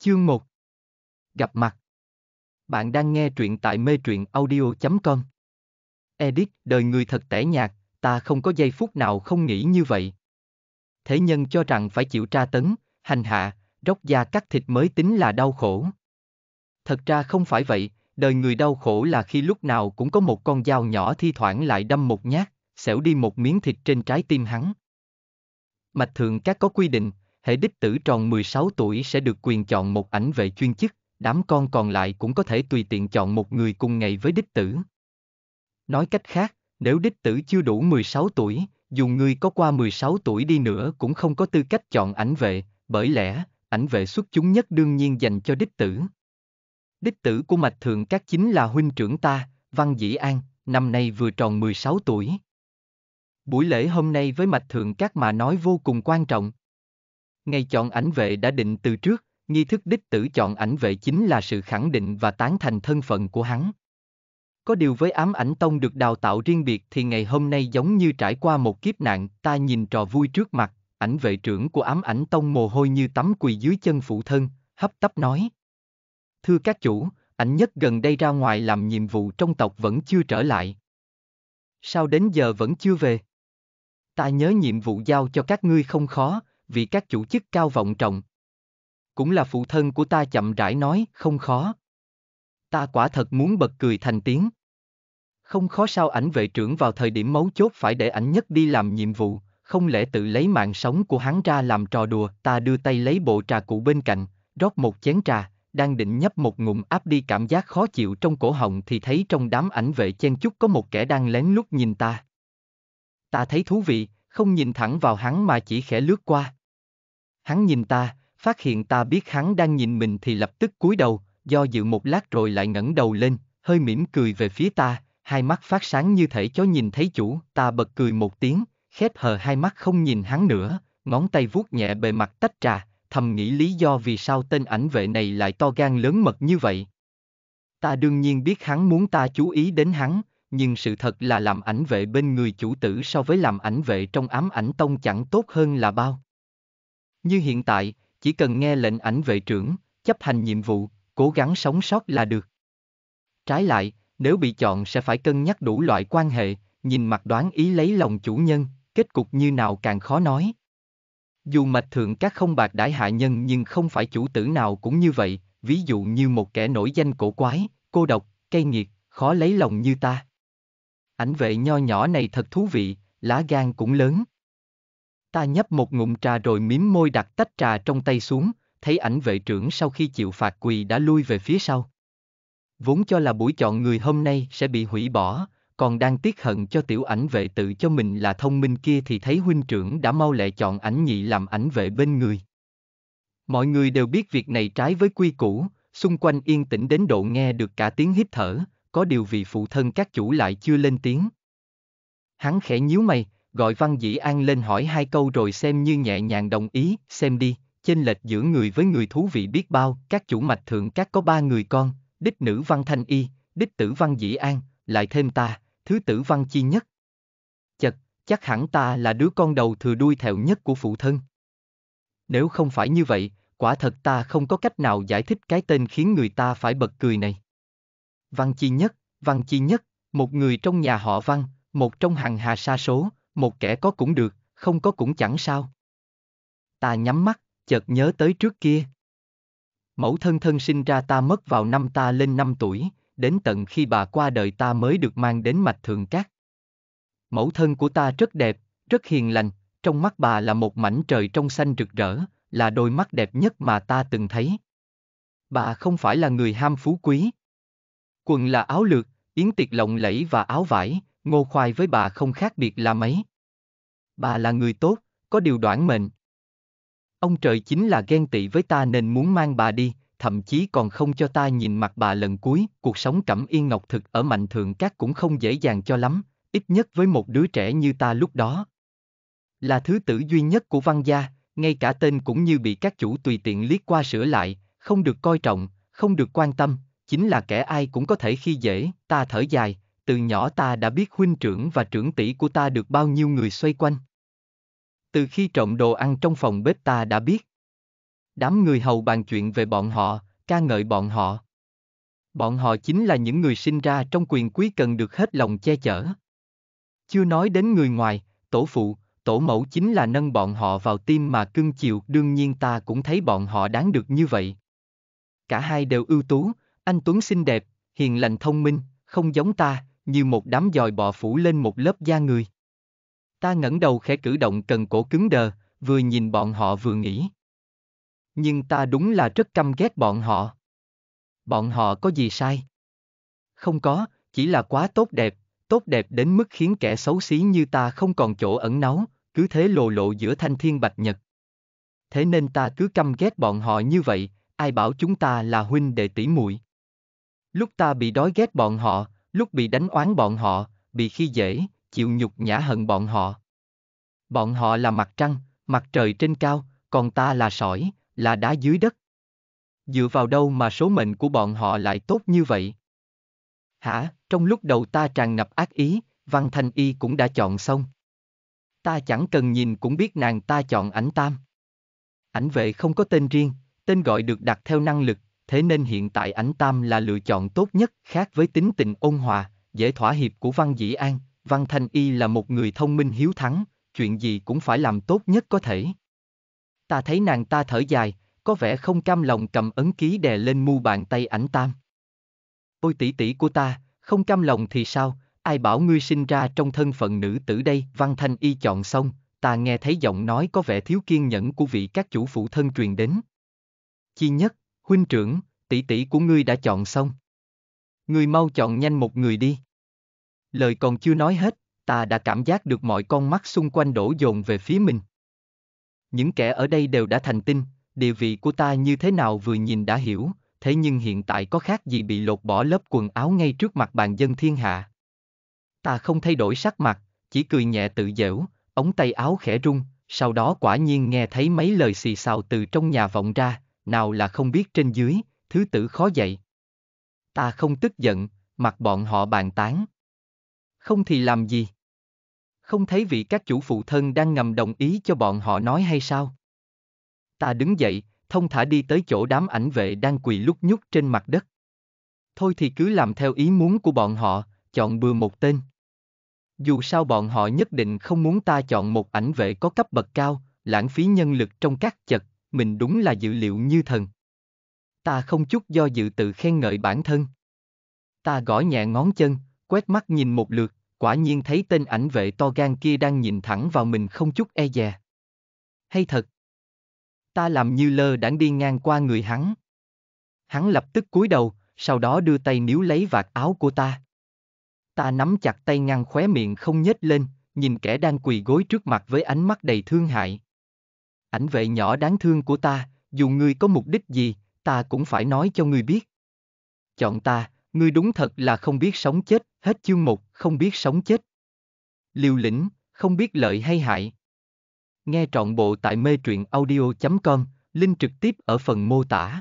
Chương 1 Gặp mặt Bạn đang nghe truyện tại mê truyện audio.com Edit, đời người thật tẻ nhạt, ta không có giây phút nào không nghĩ như vậy. Thế nhân cho rằng phải chịu tra tấn, hành hạ, róc da cắt thịt mới tính là đau khổ. Thật ra không phải vậy, đời người đau khổ là khi lúc nào cũng có một con dao nhỏ thi thoảng lại đâm một nhát, xẻo đi một miếng thịt trên trái tim hắn. Mạch thường các có quy định, hệ đích tử tròn 16 tuổi sẽ được quyền chọn một ảnh vệ chuyên chức, đám con còn lại cũng có thể tùy tiện chọn một người cùng ngày với đích tử. Nói cách khác, nếu đích tử chưa đủ 16 tuổi, dù người có qua 16 tuổi đi nữa cũng không có tư cách chọn ảnh vệ, bởi lẽ, ảnh vệ xuất chúng nhất đương nhiên dành cho đích tử. Đích tử của mạch thượng các chính là huynh trưởng ta, Văn Dĩ An, năm nay vừa tròn 16 tuổi. Buổi lễ hôm nay với mạch thượng các mà nói vô cùng quan trọng, ngay chọn ảnh vệ đã định từ trước, nghi thức đích tử chọn ảnh vệ chính là sự khẳng định và tán thành thân phận của hắn. Có điều với ám ảnh tông được đào tạo riêng biệt thì ngày hôm nay giống như trải qua một kiếp nạn, ta nhìn trò vui trước mặt, ảnh vệ trưởng của ám ảnh tông mồ hôi như tắm quỳ dưới chân phụ thân, hấp tấp nói. Thưa các chủ, ảnh nhất gần đây ra ngoài làm nhiệm vụ trong tộc vẫn chưa trở lại. Sao đến giờ vẫn chưa về? Ta nhớ nhiệm vụ giao cho các ngươi không khó, vì các chủ chức cao vọng trọng. Cũng là phụ thân của ta chậm rãi nói, không khó. Ta quả thật muốn bật cười thành tiếng. Không khó sao ảnh vệ trưởng vào thời điểm mấu chốt phải để ảnh nhất đi làm nhiệm vụ, không lẽ tự lấy mạng sống của hắn ra làm trò đùa, ta đưa tay lấy bộ trà cụ bên cạnh, rót một chén trà, đang định nhấp một ngụm áp đi cảm giác khó chịu trong cổ họng thì thấy trong đám ảnh vệ chen chúc có một kẻ đang lén lút nhìn ta. Ta thấy thú vị, không nhìn thẳng vào hắn mà chỉ khẽ lướt qua. Hắn nhìn ta, phát hiện ta biết hắn đang nhìn mình thì lập tức cúi đầu, do dự một lát rồi lại ngẩng đầu lên, hơi mỉm cười về phía ta, hai mắt phát sáng như thể chó nhìn thấy chủ, ta bật cười một tiếng, khép hờ hai mắt không nhìn hắn nữa, ngón tay vuốt nhẹ bề mặt tách trà, thầm nghĩ lý do vì sao tên ảnh vệ này lại to gan lớn mật như vậy. Ta đương nhiên biết hắn muốn ta chú ý đến hắn, nhưng sự thật là làm ảnh vệ bên người chủ tử so với làm ảnh vệ trong ám ảnh tông chẳng tốt hơn là bao. Như hiện tại, chỉ cần nghe lệnh ảnh vệ trưởng, chấp hành nhiệm vụ, cố gắng sống sót là được. Trái lại, nếu bị chọn sẽ phải cân nhắc đủ loại quan hệ, nhìn mặt đoán ý lấy lòng chủ nhân, kết cục như nào càng khó nói. Dù mạch thượng các không bạc đãi hạ nhân nhưng không phải chủ tử nào cũng như vậy, ví dụ như một kẻ nổi danh cổ quái, cô độc, cây nghiệt, khó lấy lòng như ta. Ảnh vệ nho nhỏ này thật thú vị, lá gan cũng lớn. Ta nhấp một ngụm trà rồi miếm môi đặt tách trà trong tay xuống, thấy ảnh vệ trưởng sau khi chịu phạt quỳ đã lui về phía sau. Vốn cho là buổi chọn người hôm nay sẽ bị hủy bỏ, còn đang tiếc hận cho tiểu ảnh vệ tự cho mình là thông minh kia thì thấy huynh trưởng đã mau lẹ chọn ảnh nhị làm ảnh vệ bên người. Mọi người đều biết việc này trái với quy củ, xung quanh yên tĩnh đến độ nghe được cả tiếng hít thở, có điều vì phụ thân các chủ lại chưa lên tiếng. Hắn khẽ nhíu mày, gọi Văn Dĩ An lên hỏi hai câu rồi xem như nhẹ nhàng đồng ý, xem đi, chênh lệch giữa người với người thú vị biết bao, các chủ mạch thượng các có ba người con, đích nữ Văn Thanh Y, đích tử Văn Dĩ An, lại thêm ta, thứ tử Văn Chi nhất. Chật, chắc hẳn ta là đứa con đầu thừa đuôi thẹo nhất của phụ thân. Nếu không phải như vậy, quả thật ta không có cách nào giải thích cái tên khiến người ta phải bật cười này. Văn Chi Nhất, Văn Chi Nhất, một người trong nhà họ Văn, một trong hàng hà sa số, một kẻ có cũng được, không có cũng chẳng sao. Ta nhắm mắt, chợt nhớ tới trước kia. Mẫu thân thân sinh ra ta mất vào năm ta lên năm tuổi, đến tận khi bà qua đời ta mới được mang đến mạch thường cát. Mẫu thân của ta rất đẹp, rất hiền lành, trong mắt bà là một mảnh trời trong xanh rực rỡ, là đôi mắt đẹp nhất mà ta từng thấy. Bà không phải là người ham phú quý. Quần là áo lược, yến tiệc lộng lẫy và áo vải, ngô khoai với bà không khác biệt là mấy. Bà là người tốt, có điều đoản mệnh. Ông trời chính là ghen tị với ta nên muốn mang bà đi, thậm chí còn không cho ta nhìn mặt bà lần cuối. Cuộc sống cẩm yên ngọc thực ở mạnh thượng các cũng không dễ dàng cho lắm, ít nhất với một đứa trẻ như ta lúc đó. Là thứ tử duy nhất của văn gia, ngay cả tên cũng như bị các chủ tùy tiện liếc qua sửa lại, không được coi trọng, không được quan tâm, chính là kẻ ai cũng có thể khi dễ, ta thở dài, từ nhỏ ta đã biết huynh trưởng và trưởng tỷ của ta được bao nhiêu người xoay quanh. Từ khi trộm đồ ăn trong phòng bếp ta đã biết. Đám người hầu bàn chuyện về bọn họ, ca ngợi bọn họ. Bọn họ chính là những người sinh ra trong quyền quý cần được hết lòng che chở. Chưa nói đến người ngoài, tổ phụ, tổ mẫu chính là nâng bọn họ vào tim mà cưng chiều, đương nhiên ta cũng thấy bọn họ đáng được như vậy. Cả hai đều ưu tú, anh Tuấn xinh đẹp, hiền lành thông minh, không giống ta, như một đám dòi bọ phủ lên một lớp da người. Ta ngẩng đầu khẽ cử động cần cổ cứng đờ, vừa nhìn bọn họ vừa nghĩ. Nhưng ta đúng là rất căm ghét bọn họ. Bọn họ có gì sai? Không có, chỉ là quá tốt đẹp, tốt đẹp đến mức khiến kẻ xấu xí như ta không còn chỗ ẩn náu, cứ thế lộ lộ giữa thanh thiên bạch nhật. Thế nên ta cứ căm ghét bọn họ như vậy, ai bảo chúng ta là huynh đệ tỷ muội. Lúc ta bị đói ghét bọn họ, lúc bị đánh oán bọn họ, bị khi dễ, chịu nhục nhã hận bọn họ. Bọn họ là mặt trăng, mặt trời trên cao, còn ta là sỏi, là đá dưới đất. Dựa vào đâu mà số mệnh của bọn họ lại tốt như vậy? Hả, trong lúc đầu ta tràn ngập ác ý, Văn Thanh Y cũng đã chọn xong. Ta chẳng cần nhìn cũng biết nàng ta chọn ảnh tam. Ảnh vệ không có tên riêng, tên gọi được đặt theo năng lực, thế nên hiện tại ảnh tam là lựa chọn tốt nhất khác với tính tình ôn hòa, dễ thỏa hiệp của Văn Dĩ An, Văn Thanh Y là một người thông minh hiếu thắng, chuyện gì cũng phải làm tốt nhất có thể. Ta thấy nàng ta thở dài, có vẻ không cam lòng cầm ấn ký đè lên mu bàn tay ảnh tam. Ôi tỷ tỷ của ta, không cam lòng thì sao, ai bảo ngươi sinh ra trong thân phận nữ tử đây, Văn Thanh Y chọn xong, ta nghe thấy giọng nói có vẻ thiếu kiên nhẫn của vị các chủ phụ thân truyền đến. Chi nhất, huynh trưởng, tỷ tỷ của ngươi đã chọn xong. Ngươi mau chọn nhanh một người đi. Lời còn chưa nói hết, ta đã cảm giác được mọi con mắt xung quanh đổ dồn về phía mình. Những kẻ ở đây đều đã thành tinh, địa vị của ta như thế nào vừa nhìn đã hiểu, thế nhưng hiện tại có khác gì bị lột bỏ lớp quần áo ngay trước mặt bàn dân thiên hạ. Ta không thay đổi sắc mặt, chỉ cười nhẹ tự dễu, ống tay áo khẽ rung, sau đó quả nhiên nghe thấy mấy lời xì xào từ trong nhà vọng ra, nào là không biết trên dưới, thứ tử khó dạy. Ta không tức giận, mặc bọn họ bàn tán. Không thì làm gì? Không thấy vị các chủ phụ thân đang ngầm đồng ý cho bọn họ nói hay sao? Ta đứng dậy, thông thả đi tới chỗ đám ảnh vệ đang quỳ lúc nhúc trên mặt đất. Thôi thì cứ làm theo ý muốn của bọn họ, chọn bừa một tên. Dù sao bọn họ nhất định không muốn ta chọn một ảnh vệ có cấp bậc cao, lãng phí nhân lực trong các chật mình đúng là dự liệu như thần. Ta không chút do dự tự khen ngợi bản thân. Ta gõ nhẹ ngón chân, quét mắt nhìn một lượt, quả nhiên thấy tên ảnh vệ to gan kia đang nhìn thẳng vào mình không chút e dè. Hay thật. Ta làm như lơ đãng đi ngang qua người hắn. Hắn lập tức cúi đầu, sau đó đưa tay níu lấy vạt áo của ta. Ta nắm chặt tay ngăn khóe miệng không nhếch lên, nhìn kẻ đang quỳ gối trước mặt với ánh mắt đầy thương hại ảnh vệ nhỏ đáng thương của ta, dù ngươi có mục đích gì, ta cũng phải nói cho ngươi biết. Chọn ta, ngươi đúng thật là không biết sống chết, hết chương một, không biết sống chết. Liều lĩnh, không biết lợi hay hại. Nghe trọn bộ tại mê truyện audio.com, link trực tiếp ở phần mô tả.